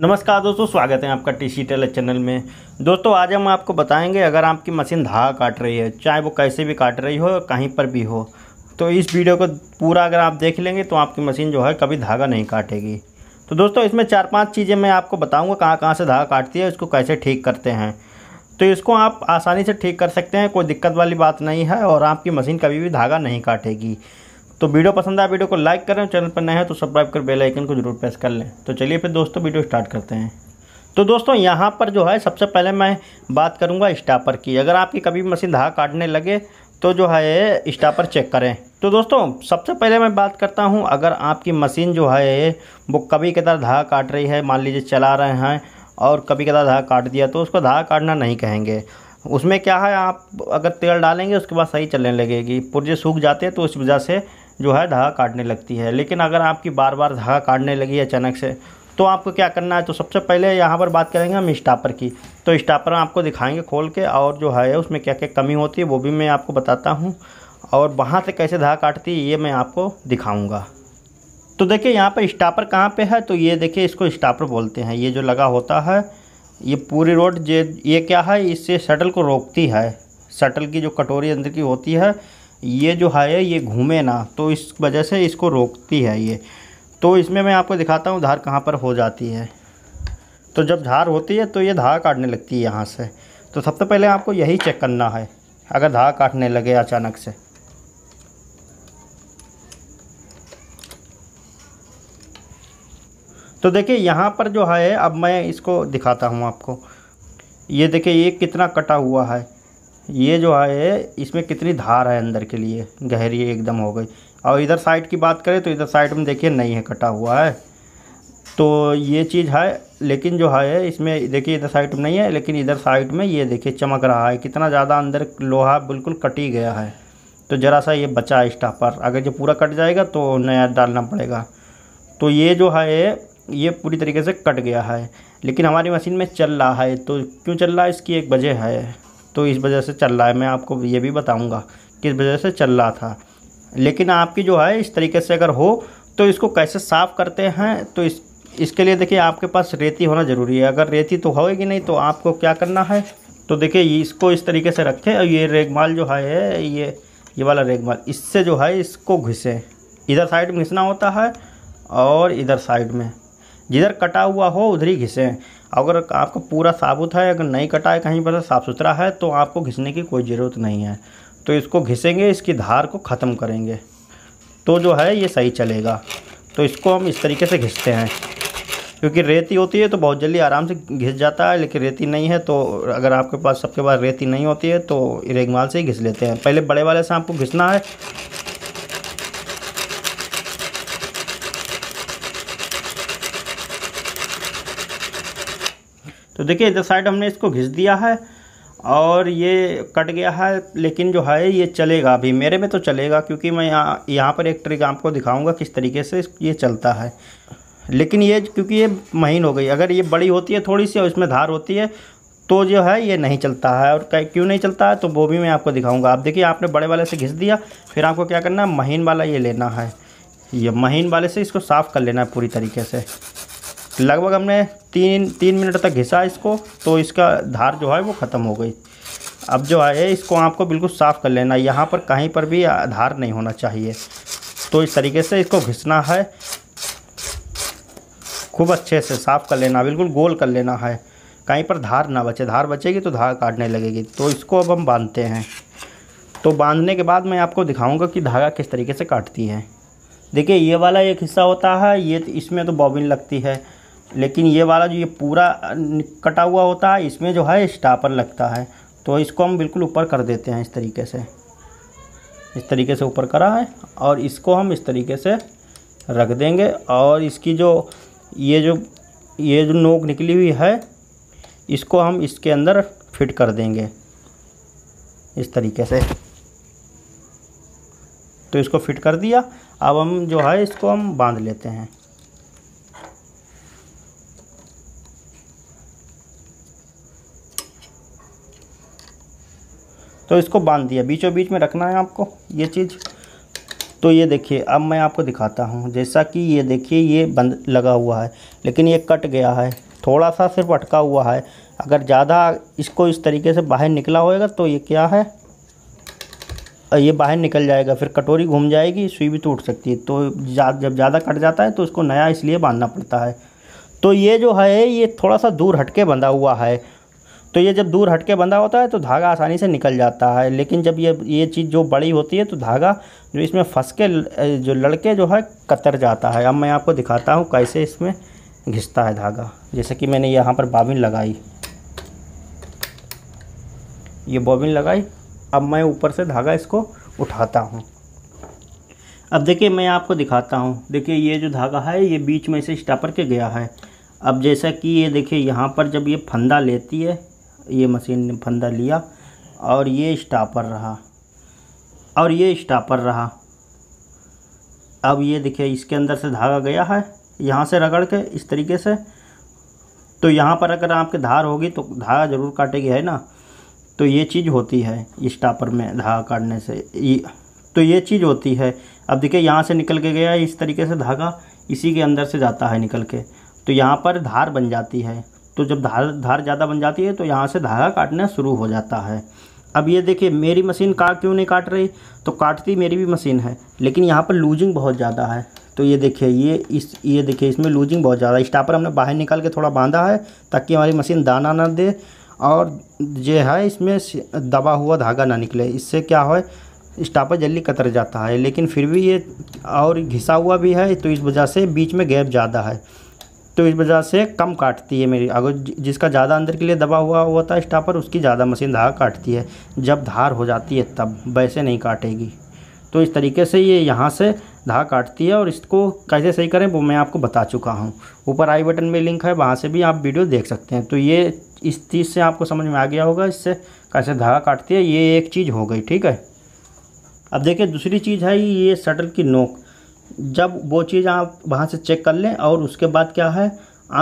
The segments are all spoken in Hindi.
नमस्कार दोस्तों स्वागत है आपका टी सी टेलर चैनल में दोस्तों आज हम आपको बताएंगे अगर आपकी मशीन धागा काट रही है चाहे वो कैसे भी काट रही हो कहीं पर भी हो तो इस वीडियो को पूरा अगर आप देख लेंगे तो आपकी मशीन जो है कभी धागा नहीं काटेगी तो दोस्तों इसमें चार पांच चीज़ें मैं आपको बताऊँगा कहाँ कहाँ से धागा काटती है इसको कैसे ठीक करते हैं तो इसको आप आसानी से ठीक कर सकते हैं कोई दिक्कत वाली बात नहीं है और आपकी मशीन कभी भी धागा नहीं काटेगी तो वीडियो पसंद आया वीडियो को लाइक करें चैनल पर नया है तो सब्सक्राइब कर बेल आइकन को जरूर प्रेस कर लें तो चलिए फिर दोस्तों वीडियो स्टार्ट करते हैं तो दोस्तों यहाँ पर जो है सबसे पहले मैं बात करूँगा स्टापर की अगर आपकी कभी मशीन धाग काटने लगे तो जो है स्टापर चेक करें तो दोस्तों सबसे पहले मैं बात करता हूँ अगर आपकी मशीन जो है वो कभी कदार धा काट रही है मान लीजिए चला रहे हैं और कभी कदार धा काट दिया तो उसको धागा काटना नहीं कहेंगे उसमें क्या है आप अगर तेल डालेंगे उसके बाद सही चलने लगेगी पुर्जे सूख जाते हैं तो उस वजह से जो है धागा काटने लगती है लेकिन अगर आपकी बार बार धागा काटने लगी अचानक से तो आपको क्या करना है तो सबसे पहले यहाँ पर बात करेंगे हम स्टापर की तो स्टापर आपको दिखाएंगे खोल के और जो है उसमें क्या क्या कमी होती है वो भी मैं आपको बताता हूँ और वहाँ से कैसे धागा काटती है ये मैं आपको दिखाऊँगा तो देखिए यहाँ पर स्टापर कहाँ पर है तो ये देखिए इसको स्टापर बोलते हैं ये जो लगा होता है ये पूरी रोड ये क्या है इससे शटल को रोकती है शटल की जो कटोरी अंदर की होती है ये जो है ये घूमे ना तो इस वजह से इसको रोकती है ये तो इसमें मैं आपको दिखाता हूँ धार कहाँ पर हो जाती है तो जब धार होती है तो ये धार काटने लगती है यहाँ से तो सबसे तो पहले आपको यही चेक करना है अगर धार काटने लगे अचानक से तो देखिए यहाँ पर जो है अब मैं इसको दिखाता हूँ आपको ये देखिए ये कितना कटा हुआ है ये जो है इसमें कितनी धार है अंदर के लिए गहरी एकदम हो गई और इधर साइड की बात करें तो इधर साइड में देखिए नहीं है कटा हुआ है तो ये चीज़ है लेकिन जो है इसमें देखिए इधर साइड में नहीं है लेकिन इधर साइड में ये देखिए चमक रहा है कितना ज़्यादा अंदर लोहा बिल्कुल कटी गया है तो ज़रा सा ये बचा है स्टापर अगर ये पूरा कट जाएगा तो नया डालना पड़ेगा तो ये जो है ये पूरी तरीके से कट गया है लेकिन हमारी मशीन में चल रहा है तो क्यों चल रहा है इसकी एक वजह है तो इस वजह से चल रहा है मैं आपको ये भी बताऊँगा किस वजह से चल रहा था लेकिन आपकी जो है इस तरीके से अगर हो तो इसको कैसे साफ़ करते हैं तो इस इसके लिए देखिए आपके पास रेती होना ज़रूरी है अगर रेती तो होगी नहीं तो आपको क्या करना है तो देखिए इसको इस तरीके से रखें और ये रेगमाल जो है ये ये वाला रेगमाल इससे जो है इसको घिसें इधर साइड में घिसना होता है और इधर साइड में जिधर कटा हुआ हो उधर ही घिसें अगर आपका पूरा साबुत है अगर नहीं कटा है कहीं पर साफ़ सुथरा है तो आपको घिसने की कोई ज़रूरत नहीं है तो इसको घिसेंगे इसकी धार को ख़त्म करेंगे तो जो है ये सही चलेगा तो इसको हम इस तरीके से घिसते हैं क्योंकि रेती होती है तो बहुत जल्दी आराम से घिस जाता है लेकिन रेती नहीं है तो अगर आपके पास सबके पास रेती नहीं होती है तो रेगमाल से ही घिस लेते हैं पहले बड़े वाले सांप को घिसना है तो देखिए इधर साइड हमने इसको घिस दिया है और ये कट गया है लेकिन जो है ये चलेगा अभी मेरे में तो चलेगा क्योंकि मैं यहाँ यहाँ पर एक ट्रिक आपको दिखाऊंगा किस तरीके से ये चलता है लेकिन ये क्योंकि ये महीन हो गई अगर ये बड़ी होती है थोड़ी सी और इसमें धार होती है तो जो है ये नहीं चलता है और क्यों नहीं चलता है तो वो भी मैं आपको दिखाऊँगा आप देखिए आपने बड़े वाले से घिस दिया फिर आपको क्या करना है महीन वाला ये लेना है ये महीन वाले से इसको साफ़ कर लेना है पूरी तरीके से लगभग हमने तीन तीन मिनट तक घिसा इसको तो इसका धार जो है वो ख़त्म हो गई अब जो है इसको आपको बिल्कुल साफ़ कर लेना यहाँ पर कहीं पर भी धार नहीं होना चाहिए तो इस तरीके से इसको घिसना है खूब अच्छे से साफ़ कर लेना बिल्कुल गोल कर लेना है कहीं पर धार ना बचे धार बचेगी तो धार काटने लगेगी तो इसको अब हम बांधते हैं तो बांधने के बाद मैं आपको दिखाऊंगा कि धागा किस तरीके से काटती है देखिए ये वाला एक हिस्सा होता है ये इसमें तो बॉबिन लगती है लेकिन ये वाला जो ये पूरा कटा हुआ होता है इसमें जो है स्टापर लगता है तो इसको हम बिल्कुल ऊपर कर देते हैं इस तरीके से इस तरीके से ऊपर करा है और इसको हम इस तरीके से रख देंगे और इसकी जो ये जो ये जो नोक निकली हुई है इसको हम इसके अंदर फिट कर देंगे इस तरीके से तो इसको फिट कर दिया अब हम जो है इसको हम बांध लेते हैं तो इसको बांध दिया बीचों बीच में रखना है आपको ये चीज़ तो ये देखिए अब मैं आपको दिखाता हूँ जैसा कि ये देखिए ये बंद लगा हुआ है लेकिन ये कट गया है थोड़ा सा सिर्फ अटका हुआ है अगर ज़्यादा इसको इस तरीके से बाहर निकला होएगा तो ये क्या है ये बाहर निकल जाएगा फिर कटोरी घूम जाएगी सुई भी टूट सकती है तो जा, जब ज़्यादा कट जाता है तो इसको नया इसलिए बांधना पड़ता है तो ये जो है ये थोड़ा सा दूर हटके बंधा हुआ है तो ये जब दूर हटके बंधा होता है तो धागा आसानी से निकल जाता है लेकिन जब ये ये चीज़ जो बड़ी होती है तो धागा जो इसमें फंस के जो लड़के जो है कतर जाता है अब मैं आपको दिखाता हूँ कैसे इसमें घिसता है धागा जैसे कि मैंने यहाँ पर बाबिन लगाई ये बॉबिन लगाई अब मैं ऊपर से धागा इसको उठाता हूँ अब देखिए मैं आपको दिखाता हूँ देखिए ये जो धागा है ये बीच में से स्टापर के गया है अब जैसा कि ये देखिए यहाँ पर जब ये फंदा लेती है ये मशीन ने फंदा लिया और ये स्टापर रहा और ये स्टापर रहा अब ये देखिए इसके अंदर से धागा गया है यहाँ से रगड़ के इस तरीके से तो यहाँ पर अगर आपके धार होगी तो धागा ज़रूर काटेगी है ना तो ये चीज़ होती है स्टापर में धागा काटने से तो ये चीज़ होती है अब देखिए यहाँ से निकल के गया इस तरीके से धागा इसी के अंदर से जाता है निकल के तो यहाँ पर धार बन जाती है तो जब धार धार ज़्यादा बन जाती है तो यहाँ से धागा काटना शुरू हो जाता है अब ये देखिए मेरी मशीन का क्यों नहीं काट रही तो काटती मेरी भी मशीन है लेकिन यहाँ पर लूजिंग बहुत ज़्यादा है तो ये देखिए ये इस ये देखिए इसमें लूजिंग बहुत ज़्यादा है स्टापर हमने बाहर निकाल के थोड़ा बांधा है ताकि हमारी मशीन दाना ना दे और जो है इसमें दबा हुआ धागा ना निकले इससे क्या हो स्टापर जल्दी कतर जाता है लेकिन फिर भी ये और घिसा हुआ भी है तो इस वजह से बीच में गैप ज़्यादा है तो इस वजह से कम काटती है मेरी अगर जिसका ज़्यादा अंदर के लिए दबा हुआ होता है स्टापर उसकी ज़्यादा मशीन धागा काटती है जब धार हो जाती है तब वैसे नहीं काटेगी तो इस तरीके से ये यहाँ से धागा काटती है और इसको कैसे सही करें वो मैं आपको बता चुका हूँ ऊपर आई बटन में लिंक है वहाँ से भी आप वीडियो देख सकते हैं तो ये इस चीज़ से आपको समझ में आ गया होगा इससे कैसे धागा काटती है ये एक चीज़ हो गई ठीक है अब देखिए दूसरी चीज़ है ये शटल की नोक जब वो चीज़ आप वहाँ से चेक कर लें और उसके बाद क्या है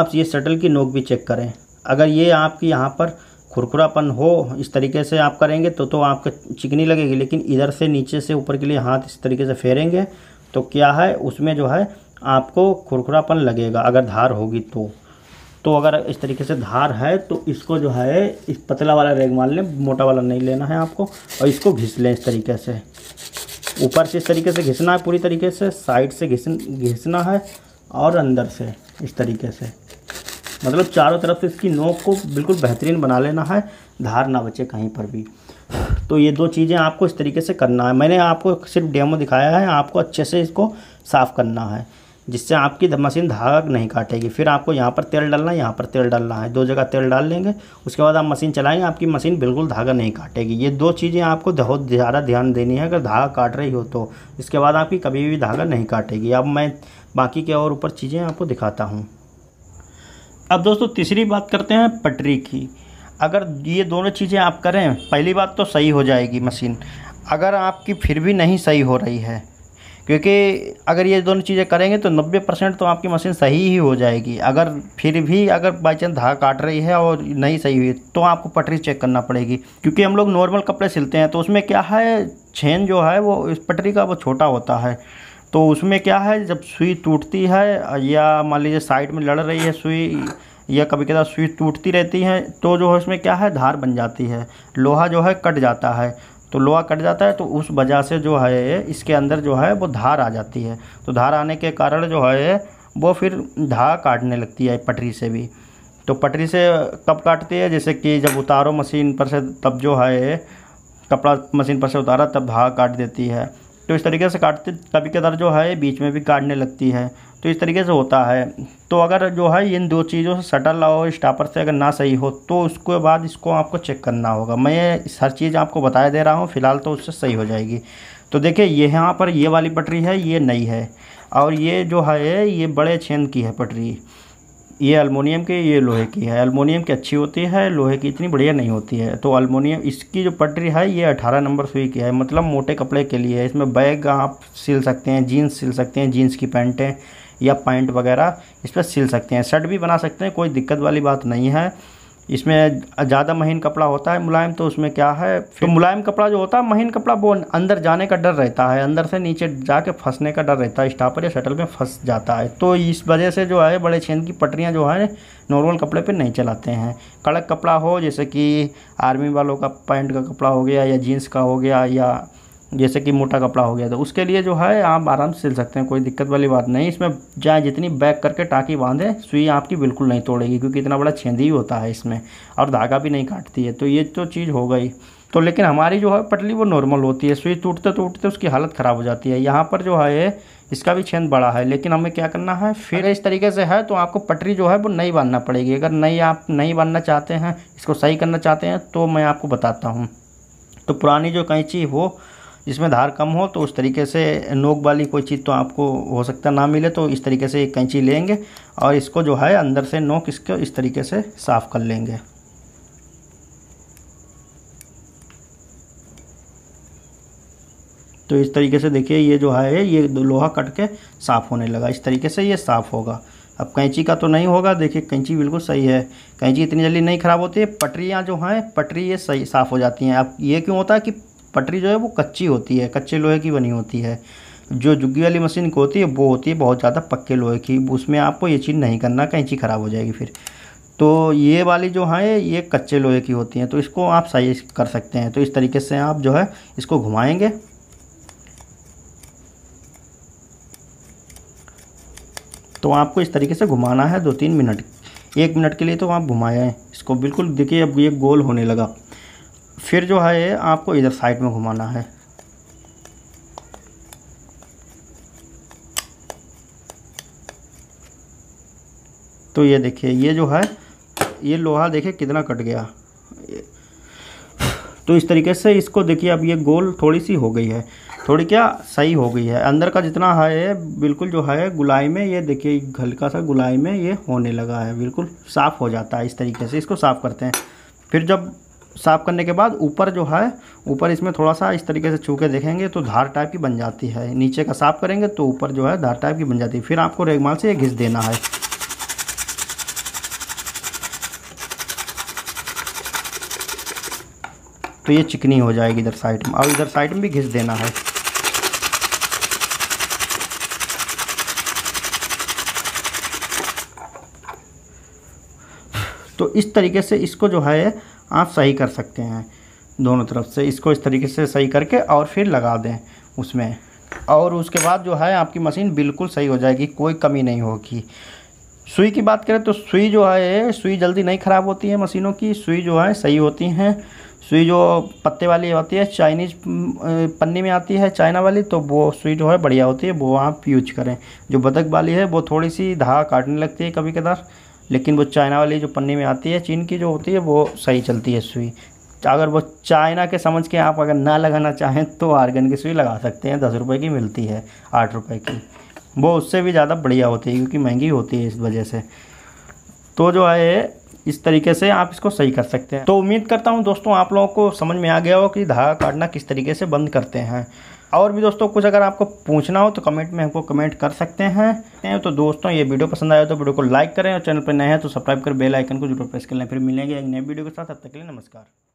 आप ये शटल की नोक भी चेक करें अगर ये आपकी यहाँ पर खुरखुरापन हो इस तरीके से आप करेंगे तो तो आपके चिकनी लगेगी लेकिन इधर से नीचे से ऊपर के लिए हाथ इस तरीके से फेरेंगे तो क्या है उसमें जो है आपको खुरखुरापन लगेगा अगर धार होगी तो तो अगर इस तरीके से धार है तो इसको जो है इस पतला वाला रेग मान लें मोटा वाला नहीं लेना है आपको और इसको घिस लें इस तरीके से ऊपर से इस तरीके से घिसना है पूरी तरीके से साइड से घिस घिसना है और अंदर से इस तरीके से मतलब चारों तरफ से इसकी नोक को बिल्कुल बेहतरीन बना लेना है धार ना बचे कहीं पर भी तो ये दो चीज़ें आपको इस तरीके से करना है मैंने आपको सिर्फ डेमो दिखाया है आपको अच्छे से इसको साफ़ करना है जिससे आपकी मशीन धागा नहीं काटेगी फिर आपको यहाँ पर तेल डालना है यहाँ पर तेल डालना है दो जगह तेल डाल लेंगे उसके बाद आप मशीन चलाएंगे आपकी मशीन बिल्कुल धागा नहीं काटेगी ये दो चीज़ें आपको बहुत ज़्यादा ध्यान देनी है अगर धागा काट रही हो तो इसके बाद आपकी कभी भी धागा नहीं काटेगी अब मैं बाकी के और ऊपर चीज़ें आपको दिखाता हूँ अब दोस्तों तीसरी बात करते हैं पटरी की अगर ये दोनों चीज़ें आप करें पहली बात तो सही हो जाएगी मशीन अगर आपकी फिर भी नहीं सही हो रही है क्योंकि अगर ये दोनों चीज़ें करेंगे तो 90 परसेंट तो आपकी मशीन सही ही हो जाएगी अगर फिर भी अगर बाई चांस धागा काट रही है और नहीं सही हुई तो आपको पटरी चेक करना पड़ेगी क्योंकि हम लोग नॉर्मल कपड़े सिलते हैं तो उसमें क्या है छेन जो है वो इस पटरी का वो छोटा होता है तो उसमें क्या है जब सुई टूटती है या मान लीजिए साइड में लड़ रही है सुई या कभी कभी सुई टूटती रहती है तो जो है उसमें क्या है धार बन जाती है लोहा जो है कट जाता है तो लोहा कट जाता है तो उस वजह से जो है इसके अंदर जो है वो धार आ जाती है तो धार आने के कारण जो है वो फिर धा काटने लगती है पटरी से भी तो पटरी से कब काटती है जैसे कि जब उतारो मशीन पर से तब जो है कपड़ा मशीन पर से उतारा तब धा काट देती है तो इस तरीके से काटते कभी कदर जो है बीच में भी काटने लगती है तो इस तरीके से होता है तो अगर जो है इन दो चीज़ों से सटल और स्टापर से अगर ना सही हो तो उसके बाद इसको आपको चेक करना होगा मैं हर चीज़ आपको बताया दे रहा हूँ फ़िलहाल तो उससे सही हो जाएगी तो देखिए ये यहाँ पर ये वाली पटरी है ये नई है और ये जो है ये बड़े छेन की है पटरी ये अलमोनियम के ये लोहे की है अलमोनियम की अच्छी होती है लोहे की इतनी बढ़िया नहीं होती है तो अलमोनियम इसकी जो पटरी है ये 18 नंबर सुई की है मतलब मोटे कपड़े के लिए है इसमें बैग आप सिल सकते हैं जीन्स सिल सकते हैं जीन्स की पैंटें या पैंट वगैरह इस पर सिल सकते हैं शर्ट भी बना सकते हैं कोई दिक्कत वाली बात नहीं है इसमें ज़्यादा महीन कपड़ा होता है मुलायम तो उसमें क्या है तो मुलायम कपड़ा जो होता है महीन कपड़ा वो अंदर जाने का डर रहता है अंदर से नीचे जाके फंसने का डर रहता है स्टापर या शटल में फंस जाता है तो इस वजह से जो है बड़े छेद की पटरियाँ जो है नॉर्मल कपड़े पर नहीं चलाते हैं कड़क कपड़ा हो जैसे कि आर्मी वालों का पैंट का कपड़ा हो गया या जीन्स का हो गया या जैसे कि मोटा कपड़ा हो गया तो उसके लिए जो है आप आराम से सिल सकते हैं कोई दिक्कत वाली बात नहीं इसमें जाए जितनी बैक करके टाँकी बांधे सुई आपकी बिल्कुल नहीं तोड़ेगी क्योंकि इतना बड़ा छेंदी ही होता है इसमें और धागा भी नहीं काटती है तो ये तो चीज़ हो गई तो लेकिन हमारी जो है पटली वो नॉर्मल होती है सुई टूटते टूटते उसकी हालत ख़राब हो जाती है यहाँ पर जो है इसका भी छेंद बड़ा है लेकिन हमें क्या करना है फिर इस तरीके से है तो आपको पटरी जो है वो नहीं बांधना पड़ेगी अगर नहीं आप नहीं बांधना चाहते हैं इसको सही करना चाहते हैं तो मैं आपको बताता हूँ तो पुरानी जो कैंची वो जिसमें धार कम हो तो उस तरीके से नोक वाली कोई चीज़ तो आपको हो सकता ना मिले तो इस तरीके से एक कैंची लेंगे और इसको जो है अंदर से नोक इसको इस तरीके से साफ़ कर लेंगे तो इस तरीके से देखिए ये जो है ये लोहा कट के साफ़ होने लगा इस तरीके से ये साफ़ होगा अब कैंची का तो नहीं होगा देखिए कैंची बिल्कुल सही है कैंची इतनी जल्दी नहीं ख़राब होती है पटरियाँ जो हैं पटरी ये सही साफ़ हो जाती हैं अब ये क्यों होता है कि पटरी जो है वो कच्ची होती है कच्चे लोहे की बनी होती है जो जुग्गी वाली मशीन को होती है वो होती है बहुत ज़्यादा पक्के लोहे की उसमें आपको ये चीज़ नहीं करना कैंची ख़राब हो जाएगी फिर तो ये वाली जो है ये कच्चे लोहे की होती हैं तो इसको आप साइज कर सकते हैं तो इस तरीके से आप जो है इसको घुमाएंगे तो आपको इस तरीके से घुमाना है दो तीन मिनट एक मिनट के लिए तो आप घुमाएँ इसको बिल्कुल देखिए अब ये गोल होने लगा फिर जो है आपको इधर साइड में घुमाना है तो ये देखिए ये जो है ये लोहा देखिए कितना कट गया तो इस तरीके से इसको देखिए अब ये गोल थोड़ी सी हो गई है थोड़ी क्या सही हो गई है अंदर का जितना है बिल्कुल जो है गुलाई में ये देखिए हल्का सा गुलाई में ये होने लगा है बिल्कुल साफ़ हो जाता है इस तरीके से इसको साफ़ करते हैं फिर जब साफ़ करने के बाद ऊपर जो है ऊपर इसमें थोड़ा सा इस तरीके से छू के देखेंगे तो धार टाइप की बन जाती है नीचे का साफ़ करेंगे तो ऊपर जो है धार टाइप की बन जाती है फिर आपको रेगमाल से ये घिस देना है तो ये चिकनी हो जाएगी इधर साइड में और इधर साइड में भी घिस देना है तो इस तरीके से इसको जो है आप सही कर सकते हैं दोनों तरफ से इसको इस तरीके से सही करके और फिर लगा दें उसमें और उसके बाद जो है आपकी मशीन बिल्कुल सही हो जाएगी कोई कमी नहीं होगी सुई की बात करें तो सुई जो है सुई जल्दी नहीं ख़राब होती है मशीनों की सुई जो है सही होती हैं सुई जो पत्ते वाली होती है चाइनीज पन्नी में आती है चाइना वाली तो वो सुई जो है बढ़िया होती है वो आप यूज करें जो बदक वाली है वो थोड़ी सी धागा काटने लगती है कभी कदार लेकिन वो चाइना वाली जो पन्नी में आती है चीन की जो होती है वो सही चलती है सुई अगर वो चाइना के समझ के आप अगर ना लगाना चाहें तो आर्गन की सुई लगा सकते हैं दस रुपये की मिलती है आठ रुपये की वो उससे भी ज़्यादा बढ़िया होती है क्योंकि महंगी होती है इस वजह से तो जो है इस तरीके से आप इसको सही कर सकते हैं तो उम्मीद करता हूँ दोस्तों आप लोगों को समझ में आ गया हो कि धागा काटना किस तरीके से बंद करते हैं और भी दोस्तों कुछ अगर आपको पूछना हो तो कमेंट में हमको कमेंट कर सकते हैं तो दोस्तों ये वीडियो पसंद आया तो वीडियो को लाइक करें और चैनल पर नए हैं तो सब्सक्राइब कर बेल आइकन को जरूर प्रेस कर लें फिर मिलेंगे एक नए वीडियो के साथ अब तक के लिए नमस्कार